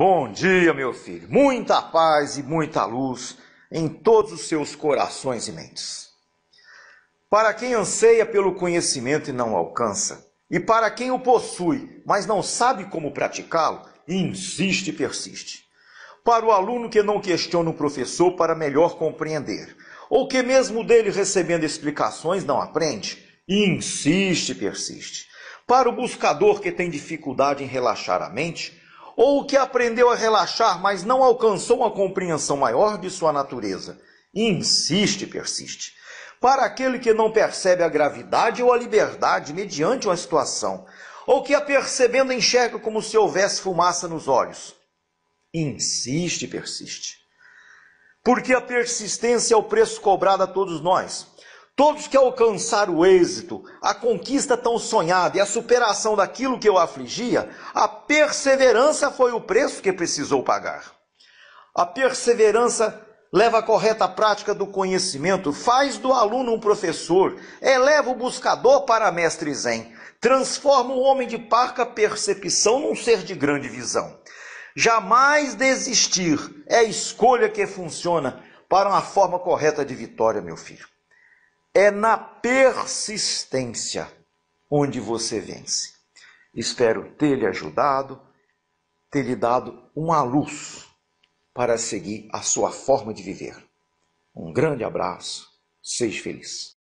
Bom dia, meu filho. Muita paz e muita luz em todos os seus corações e mentes. Para quem anseia pelo conhecimento e não alcança, e para quem o possui, mas não sabe como praticá-lo, insiste e persiste. Para o aluno que não questiona o professor para melhor compreender, ou que mesmo dele recebendo explicações não aprende, insiste e persiste. Para o buscador que tem dificuldade em relaxar a mente, ou que aprendeu a relaxar, mas não alcançou uma compreensão maior de sua natureza. E insiste, persiste. Para aquele que não percebe a gravidade ou a liberdade mediante uma situação, ou que a percebendo enxerga como se houvesse fumaça nos olhos. Insiste, persiste. Porque a persistência é o preço cobrado a todos nós. Todos que alcançaram o êxito, a conquista tão sonhada e a superação daquilo que o afligia, a perseverança foi o preço que precisou pagar. A perseverança leva à correta prática do conhecimento, faz do aluno um professor, eleva o buscador para mestre Zen, transforma o homem de parca percepção num ser de grande visão. Jamais desistir é a escolha que funciona para uma forma correta de vitória, meu filho. É na persistência onde você vence. Espero ter lhe ajudado, ter lhe dado uma luz para seguir a sua forma de viver. Um grande abraço, seja feliz.